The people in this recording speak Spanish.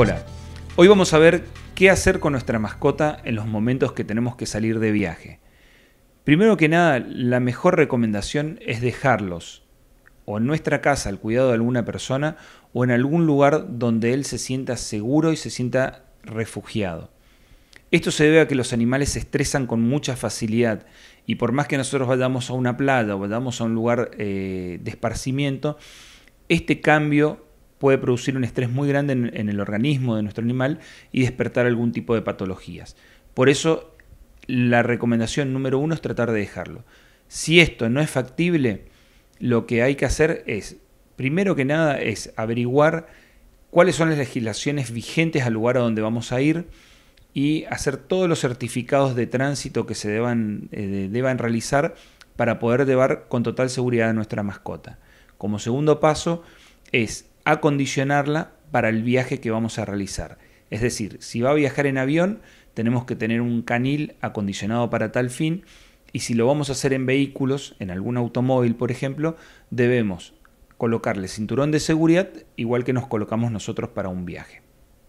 Hola, hoy vamos a ver qué hacer con nuestra mascota en los momentos que tenemos que salir de viaje. Primero que nada, la mejor recomendación es dejarlos o en nuestra casa al cuidado de alguna persona o en algún lugar donde él se sienta seguro y se sienta refugiado. Esto se debe a que los animales se estresan con mucha facilidad y por más que nosotros vayamos a una playa o vayamos a un lugar eh, de esparcimiento, este cambio puede producir un estrés muy grande en, el organismo de nuestro animal y despertar algún tipo de patologías. Por eso la recomendación número uno es tratar de dejarlo. Si esto no es factible, lo que hay que hacer es, primero que nada, es averiguar cuáles son las legislaciones vigentes al lugar a donde vamos a ir y hacer todos los certificados de tránsito que se deban eh, realizar para poder llevar con total seguridad a nuestra mascota. Como segundo paso es acondicionarla para el viaje que vamos a realizar. Es decir, si va a viajar en avión, tenemos que tener un canil acondicionado para tal fin y si lo vamos a hacer en vehículos, en algún automóvil por ejemplo, debemos colocarle cinturón de seguridad igual que nos colocamos nosotros para un viaje.